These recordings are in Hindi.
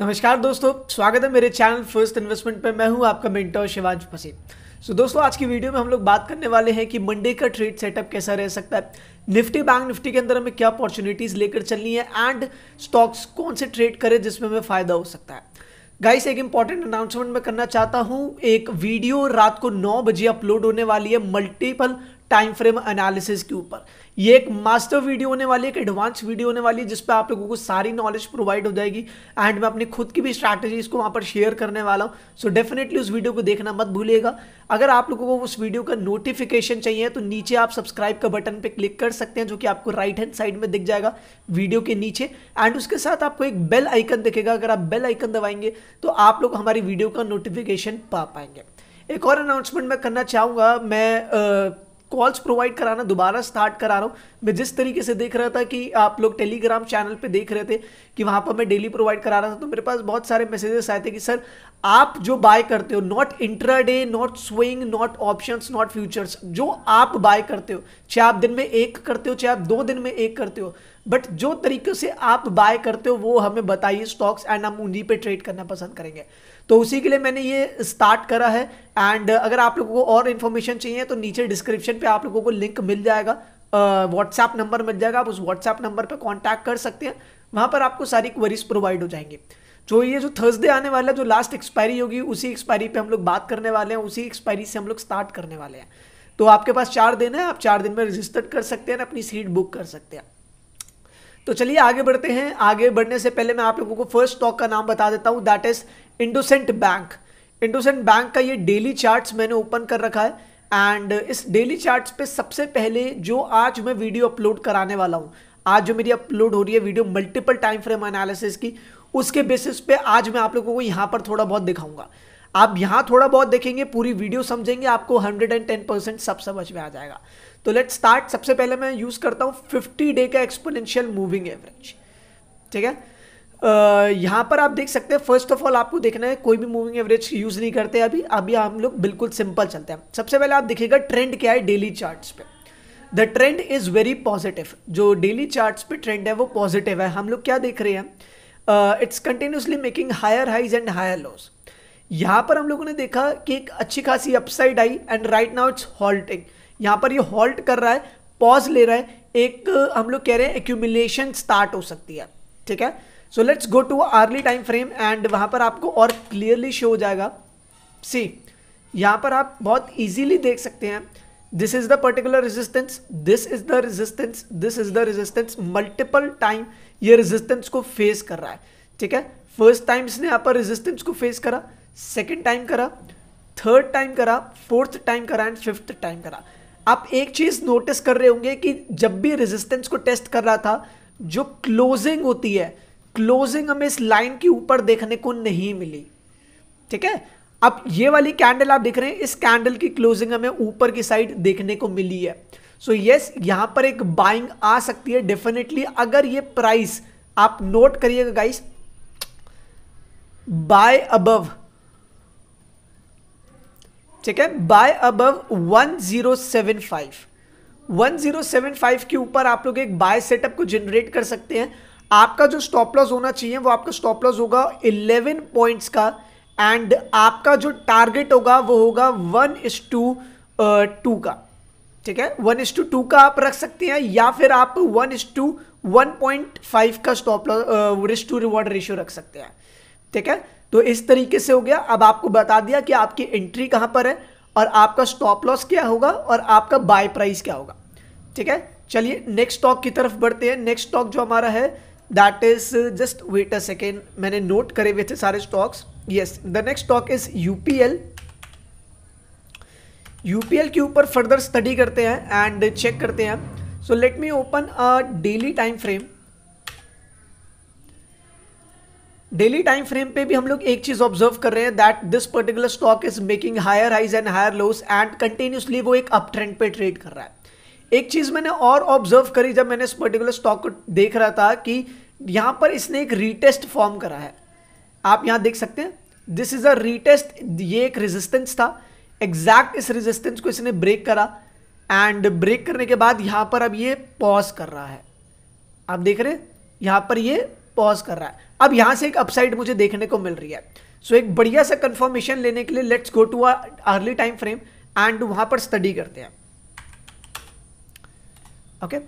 नमस्कार दोस्तों स्वागत है मेरे चैनल फर्स्ट इन्वेस्टमेंट पे मैं हूं आपका मेंटर शिवांश पसी सो so, दोस्तों आज की वीडियो में हम लोग बात करने वाले हैं कि मंडे का ट्रेड सेटअप कैसा रह सकता है निफ्टी बैंक निफ्टी के अंदर हमें क्या अपॉर्चुनिटीज़ लेकर चलनी है एंड स्टॉक्स कौन से ट्रेड करें जिसमें हमें फ़ायदा हो सकता है गाइस एक इंपॉर्टेंट अनाउंसमेंट मैं करना चाहता हूं एक वीडियो रात को नौ बजे अपलोड होने वाली है मल्टीपल टाइम फ्रेम एनालिसिस के ऊपर ये एक मास्टर वीडियो होने वाली है एक एडवांस वीडियो होने वाली है जिसपे आप लोगों को सारी नॉलेज प्रोवाइड हो जाएगी एंड मैं अपनी खुद की भी स्ट्रैटेजीज को वहाँ पर शेयर करने वाला हूँ सो डेफिनेटली उस वीडियो को देखना मत भूलिएगा अगर आप लोगों को उस वीडियो का नोटिफिकेशन चाहिए तो नीचे आप सब्सक्राइब का बटन पर क्लिक कर सकते हैं जो कि आपको राइट हैंड साइड में दिख जाएगा वीडियो के नीचे एंड उसके साथ आपको एक बेल आइकन दिखेगा अगर आप बेल आइकन दबाएंगे तो आप लोग हमारी वीडियो का नोटिफिकेशन पा पाएंगे एक और अनाउंसमेंट मैं करना चाहूँगा मैं कॉल्स प्रोवाइड कराना दोबारा स्टार्ट करा रहा हूँ मैं जिस तरीके से देख रहा था कि आप लोग टेलीग्राम चैनल पे देख रहे थे कि वहाँ पर मैं डेली प्रोवाइड करा रहा था तो मेरे पास बहुत सारे मैसेजेस आए थे कि सर आप जो बाय करते हो not intraday not swing not options not futures जो आप बाय करते हो चाहे आप दिन में एक करते हो चाहे आप दो दिन में एक करते हो बट जो तरीके से आप बाय करते हो वो हमें बताइए स्टॉक्स एंड हम उन्हीं पे ट्रेड करना पसंद करेंगे तो उसी के लिए मैंने ये स्टार्ट करा है एंड अगर आप लोगों को और इन्फॉर्मेशन चाहिए तो नीचे डिस्क्रिप्शन पे आप लोगों को लिंक मिल जाएगा व्हाट्सएप नंबर मिल जाएगा आप उस व्हाट्सएप नंबर पर कॉन्टैक्ट कर सकते हैं वहाँ पर आपको सारी क्वेरीज प्रोवाइड हो जाएंगे जो ये जो थर्सडे आने वाला जो लास्ट एक्सपायरी होगी उसी एक्सपायरी पे हम लोग बात करने वाले हैं उसी एक्सपायरी से हम लोग स्टार्ट करने वाले हैं तो आपके पास चार दिन है आप चार दिन में रजिस्टर कर सकते हैं अपनी सीट बुक कर सकते हैं तो चलिए आगे बढ़ते हैं आगे बढ़ने से पहले मैं आप लोगों को फर्स्ट स्टॉक का नाम बता देता हूँ दैट इज इंडोसेंट बैंक इंडोसेंट बैंक का ये डेली चार्ट मैंने ओपन कर रखा है एंड uh, इस डेली चार्ट्स पे सबसे पहले जो आज मैं वीडियो अपलोड कराने वाला हूँ आज जो मेरी अपलोड हो रही है video multiple time frame analysis की उसके बेसिस पे आज मैं आप लोगों को यहाँ पर थोड़ा बहुत दिखाऊंगा आप यहाँ थोड़ा बहुत देखेंगे पूरी वीडियो समझेंगे आपको 110 परसेंट सब समझ में आ जाएगा तो लेट स्टार्ट सबसे पहले मैं यूज़ करता हूँ 50 डे का एक्सपोनेंशियल मूविंग एवरेज ठीक है यहाँ पर आप देख सकते हैं फर्स्ट ऑफ ऑल आपको देखना है कोई भी मूविंग एवरेज यूज़ नहीं करते अभी अभी हम लोग बिल्कुल सिंपल चलते हैं सबसे पहले आप देखिएगा ट्रेंड क्या है डेली चार्ट्स पे the trend is very positive जो डेली चार्ट्स पे ट्रेंड है वो पॉजिटिव है हम लोग क्या देख रहे हैं it's continuously making higher highs and higher lows यहाँ पर हम लोगों ने देखा कि एक अच्छी खासी अपसाइड आई and right now it's halting यहाँ पर ये यह हॉल्ट कर रहा है पॉज ले रहा है एक हम लोग कह रहे हैं एक्यूमिलेशन स्टार्ट हो सकती है ठीक है so let's go to early time frame and वहाँ पर आपको और क्लियरली शो हो जाएगा सी यहाँ पर आप बहुत ईजीली देख सकते हैं this is the particular resistance this is the resistance this is the resistance multiple time ये रेजिस्टेंस को फेस कर रहा है ठीक है फर्स्ट टाइम इसने यहाँ पर रेजिस्टेंस को फेस करा सेकेंड टाइम करा थर्ड टाइम करा फोर्थ टाइम करा एंड फिफ्थ टाइम करा आप एक चीज़ नोटिस कर रहे होंगे कि जब भी रेजिस्टेंस को टेस्ट कर रहा था जो क्लोजिंग होती है क्लोजिंग हमें इस लाइन के ऊपर देखने को नहीं मिली ठीक है अब ये वाली कैंडल आप देख रहे हैं इस कैंडल की क्लोजिंग हमें ऊपर की साइड देखने को मिली है सो so, यस yes, यहां पर एक बाइंग आ सकती है डेफिनेटली अगर ये प्राइस आप नोट करिएगा गाइस बाय अबव ठीक है बाय अबव 1075 1075 के ऊपर आप लोग एक बाय सेटअप को जनरेट कर सकते हैं आपका जो स्टॉप लॉस होना चाहिए वो आपका स्टॉप लॉस होगा 11 पॉइंट्स का एंड आपका जो टारगेट होगा वो होगा वन इज टू टू का ठीक है वन इज टू टू का आप रख सकते हैं या फिर आप one is two one point five का stop loss risk to reward ratio रख सकते हैं ठीक है तो इस तरीके से हो गया अब आपको बता दिया कि आपकी एंट्री कहाँ पर है और आपका स्टॉप लॉस क्या होगा और आपका बाय प्राइस क्या होगा ठीक है चलिए नेक्स्ट स्टॉक की तरफ बढ़ते हैं नेक्स्ट स्टॉक जो हमारा है that is just wait a second मैंने नोट करे हुए थे सारे stocks yes the next stock is UPL UPL के ऊपर फर्दर स्टडी करते हैं एंड चेक करते हैं so let me open a daily time frame daily time frame पे भी हम लोग एक चीज ऑब्जर्व कर रहे हैं that this particular stock is making higher highs and higher lows and continuously वो एक अप ट्रेंड पे ट्रेड कर रहा है एक चीज मैंने और ऑब्जर्व करी जब मैंने इस पर्टिकुलर स्टॉक को देख रहा था कि यहाँ पर इसने एक रीटेस्ट फॉर्म करा है आप यहाँ देख सकते हैं दिस इज़ अ रीटेस्ट ये एक रेजिस्टेंस था एग्जैक्ट इस रेजिस्टेंस को इसने ब्रेक करा एंड ब्रेक करने के बाद यहाँ पर अब ये पॉज कर रहा है आप देख रहे हैं यहाँ पर ये पॉज कर रहा है अब यहाँ से एक अपसाइड मुझे देखने को मिल रही है सो so, एक बढ़िया सा कंफर्मेशन लेने के लिए let's go to early time frame and वहाँ पर स्टडी करते हैं ओके okay?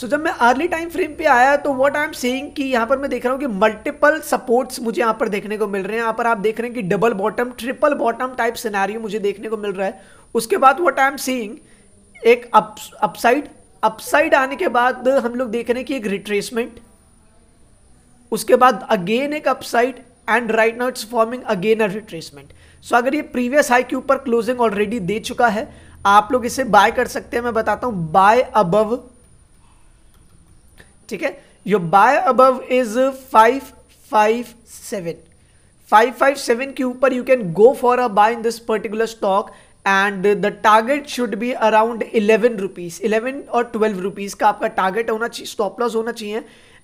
सो जब मैं अर्ली टाइम फ्रेम पे आया तो व्हाट आई एम सेइंग कि यहाँ पर मैं देख रहा हूँ कि मल्टीपल सपोर्ट्स मुझे यहाँ पर देखने को मिल रहे हैं यहाँ पर आप देख रहे हैं कि double bottom triple bottom type scenario मुझे देखने को मिल रहा है उसके बाद व्हाट आई एम सीइंग एक अपसाइड अपसाइड आने के बाद हम लोग देख रहे हैं कि एक रिट्रेसमेंट उसके बाद अगेन एक upside and right now it's forming again a retracement so अगर ये प्रीवियस हाई के ऊपर क्लोजिंग ऑलरेडी दे चुका है आप लोग इसे बाय कर सकते हैं मैं बताता हूँ बाय अबव ठीक है your buy above is five five seven five five seven के ऊपर you can go for a buy in this particular stock and the target should be around eleven rupees eleven और ट्वेल्व रुपीज का आपका टारगेट होना चाहिए स्टॉप लॉस होना चाहिए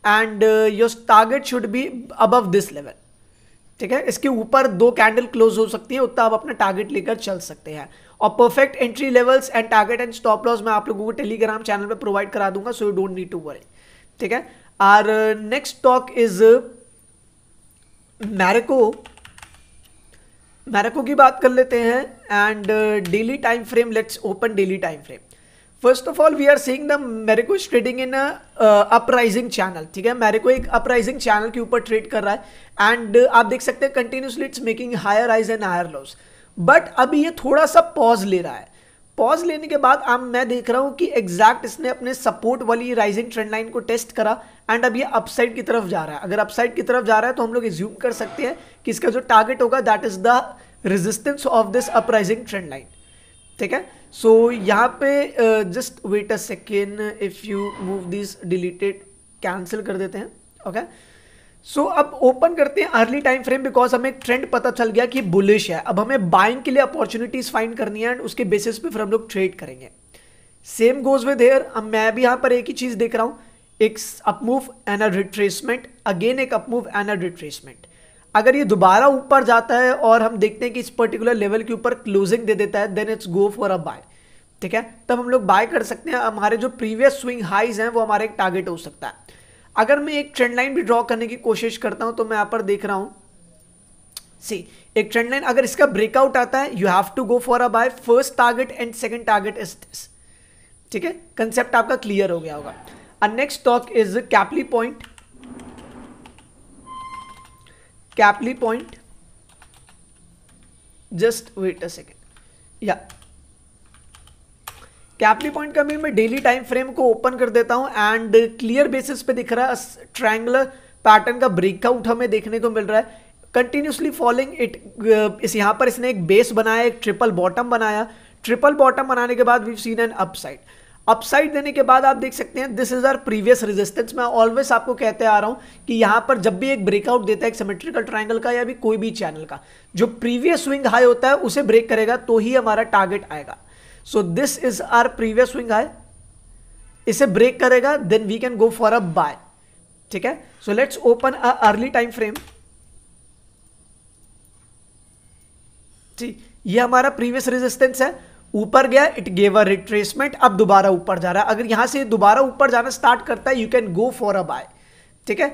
and your target should be above this level ठीक है इसके ऊपर दो कैंडल क्लोज हो सकती है उतना आप अपना टारगेट लेकर चल सकते हैं और perfect entry levels and target and stop loss मैं आप लोगों को टेलीग्राम चैनल पर प्रोवाइड करा दूंगा so you don't need to worry ठीक है our next stock is Marico Marico की बात कर लेते हैं and daily time frame let's open daily time frame first of all we are seeing the Marico is trading in a rising channel ठीक है मैरिको एक अपराइजिंग चैनल के ऊपर ट्रेड कर रहा है एंड uh, आप देख सकते हैं continuously it's making higher highs and higher lows but अभी ये थोड़ा सा पॉज ले रहा है पॉज लेने के बाद अब मैं देख रहा हूँ कि एग्जैक्ट इसने अपने सपोर्ट वाली राइजिंग ट्रेंड लाइन को टेस्ट करा एंड अब ये अपसाइड की तरफ जा रहा है अगर अपसाइड की तरफ जा रहा है तो हम लोग एज्यूम कर सकते हैं कि इसका जो टारगेट होगा that is the resistance of this a rising trend line ठीक है सो so, यहाँ पे just wait a second if you move this deleted cancel कर देते हैं ओके okay? सो so, अब ओपन करते हैं अर्ली टाइम फ्रेम बिकॉज हमें ट्रेंड पता चल गया कि बुलिश है अब हमें बाइंग के लिए अपॉर्चुनिटीज फाइंड करनी है एंड उसके बेसिस पे फिर हम लोग ट्रेड करेंगे सेम गोज विद हेयर अब मैं भी यहाँ पर एक ही चीज़ देख रहा हूँ एक up move and a retracement again एक अपमूव एंड अ रिट्रेसमेंट अगर ये दोबारा ऊपर जाता है और हम देखते हैं कि इस पर्टिकुलर लेवल के ऊपर क्लोजिंग दे देता है then it's go for a buy ठीक है तब हम लोग बाय कर सकते हैं हमारे जो प्रीवियस स्विंग हाइज हैं वो हमारे एक टारगेट हो सकता है अगर मैं एक ट्रेंड लाइन भी ड्रॉ करने की कोशिश करता हूं तो मैं यहां पर देख रहा हूं सी एक ट्रेंड लाइन अगर इसका ब्रेकआउट आता है you have to go for a buy first target and second target is this ठीक है कंसेप्ट आपका क्लियर हो गया होगा next stock is Caplin Point Caplin Point just wait a second या कैपली पॉइंट का मीन मैं डेली टाइम फ्रेम को ओपन कर देता हूँ एंड क्लियर बेसिस पे दिख रहा है ट्रायंगुलर पैटर्न का ब्रेकआउट हमें देखने को मिल रहा है कंटिन्यूसली फॉलोइंग इट इस यहाँ पर इसने एक बेस बनाया एक ट्रिपल बॉटम बनाया ट्रिपल बॉटम बनाने के बाद we seen an upside upside देने के बाद आप देख सकते हैं this is our previous resistance मैं ऑलवेज आपको कहते आ रहा हूं कि यहां पर जब भी एक ब्रेकआउट देता है एक सिमेट्रिकल ट्रायंगल का या भी कोई भी चैनल का जो प्रीवियस स्विंग हाई होता है उसे ब्रेक करेगा तो ही हमारा टारगेट आएगा so this is our previous swing high इसे ब्रेक करेगा then we can go for a buy ठीक है so let's open a early time frame ठीक ये हमारा प्रीवियस रेजिस्टेंस है ऊपर गया इट गेव अ रिट्रेसमेंट अब दोबारा ऊपर जा रहा है अगर यहां से दोबारा ऊपर जाना स्टार्ट करता है you can go for a buy ठीक है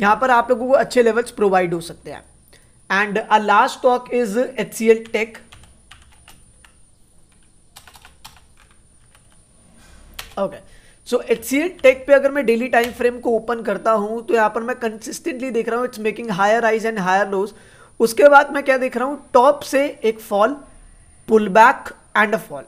यहां पर आप लोगों को अच्छे लेवल्स प्रोवाइड हो सकते हैं and a last stock is H C L tech okay so एक्सीड टेक पे अगर मैं डेली टाइम फ्रेम को ओपन करता हूँ तो यहाँ पर मैं कंसिस्टेंटली देख रहा हूँ it's making higher highs and higher lows उसके बाद मैं क्या देख रहा हूँ टॉप से एक fall pull back and a fall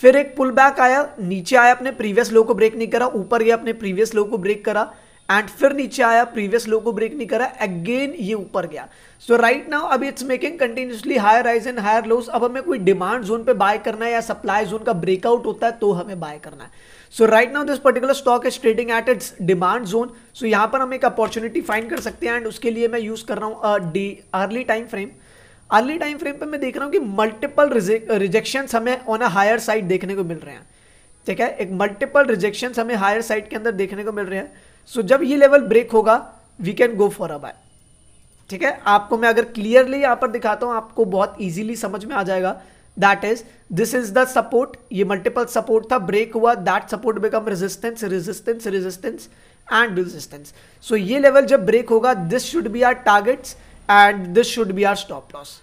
फिर एक पुल बैक आया नीचे आया अपने प्रीवियस लो को ब्रेक नहीं करा ऊपर गया अपने प्रीवियस लो को ब्रेक करा एंड फिर नीचे आया प्रीवियस लो को ब्रेक नहीं करा अगेन ये ऊपर गया सो राइट नाउ अब it's making continuously higher highs and higher lows अब हमें कोई डिमांड जोन पे बाय करना है या सप्लाई जोन का ब्रेकआउट होता है तो हमें बाय करना है so right now this particular stock is trading at its demand zone सो यहाँ पर हम एक अपॉर्चुनिटी फाइंड कर सकते हैं एंड उसके लिए मैं यूज़ कर रहा हूँ the early time frame early time frame पर मैं देख रहा हूँ कि मल्टीपल रिजेक्शन हमें ऑन अ हायर साइड देखने को मिल रहे हैं ठीक है एक मल्टीपल रिजेक्शन हमें हायर साइड के अंदर देखने को मिल रहे हैं सो जब ये लेवल ब्रेक होगा we can go for a buy ठीक है आपको मैं अगर क्लियरली यहां पर दिखाता हूं आपको बहुत इजीली समझ में आ जाएगा that is this is the support ये मल्टीपल सपोर्ट था ब्रेक हुआ that support become resistance resistance resistance and resistance so ये लेवल जब ब्रेक होगा this should be our targets and this should be our stop loss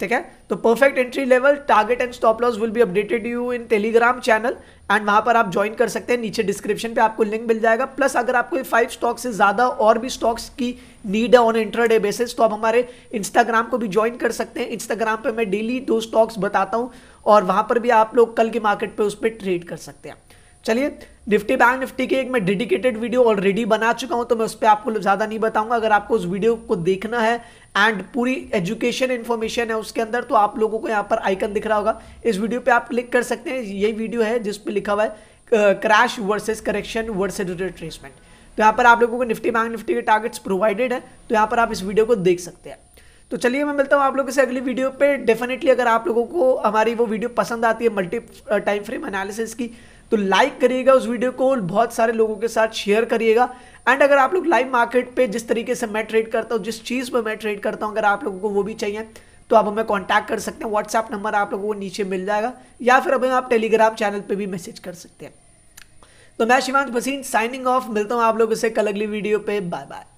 ठीक है तो perfect entry level target and stop loss will be updated you in Telegram channel and वहां पर आप ज्वाइन कर सकते हैं नीचे डिस्क्रिप्शन पे आपको लिंक मिल जाएगा प्लस अगर आपको फाइव स्टॉक से ज्यादा और भी स्टॉक्स की नीड है ऑन इंटरडे बेसिस तो आप हमारे इंस्टाग्राम को भी ज्वाइन कर सकते हैं इंस्टाग्राम पर मैं डेली दो स्टॉक्स बताता हूँ और वहां पर भी आप लोग कल की मार्केट पर उस पर ट्रेड कर सकते हैं चलिए निफ्टी बैंक निफ्टी की एक मैं डेडिकेटेड वीडियो ऑलरेडी बना चुका हूं तो मैं उस पर आपको ज़्यादा नहीं बताऊंगा अगर आपको उस वीडियो को देखना है एंड पूरी एजुकेशन इन्फॉर्मेशन है उसके अंदर तो आप लोगों को यहाँ पर आइकन दिख रहा होगा इस वीडियो पे आप क्लिक कर सकते हैं यही वीडियो है जिसपे लिखा हुआ है crash versus correction versus retracement तो यहाँ पर आप लोगों को निफ्टी बैंक निफ्टी के टारगेट्स प्रोवाइडेड है तो यहाँ पर आप इस वीडियो को देख सकते हैं तो चलिए मैं मिलता हूँ आप लोगों से अगली वीडियो पर डेफिनेटली अगर आप लोगों को हमारी वो वीडियो पसंद आती है मल्टी टाइम फ्रेम एनालिसिस की तो लाइक करिएगा उस वीडियो को बहुत सारे लोगों के साथ शेयर करिएगा एंड अगर आप लोग लाइव मार्केट पे जिस तरीके से मैं ट्रेड करता हूँ जिस चीज़ पर मैं ट्रेड करता हूँ अगर आप लोगों को वो भी चाहिए तो आप हमें कॉन्टैक्ट कर सकते हैं व्हाट्सएप नंबर आप लोगों को नीचे मिल जाएगा या फिर हमें आप टेलीग्राम चैनल पर भी मैसेज कर सकते हैं तो मैं शिवांश भसीन साइनिंग ऑफ मिलता हूँ आप लोगों से कल अगली वीडियो पे बाय बाय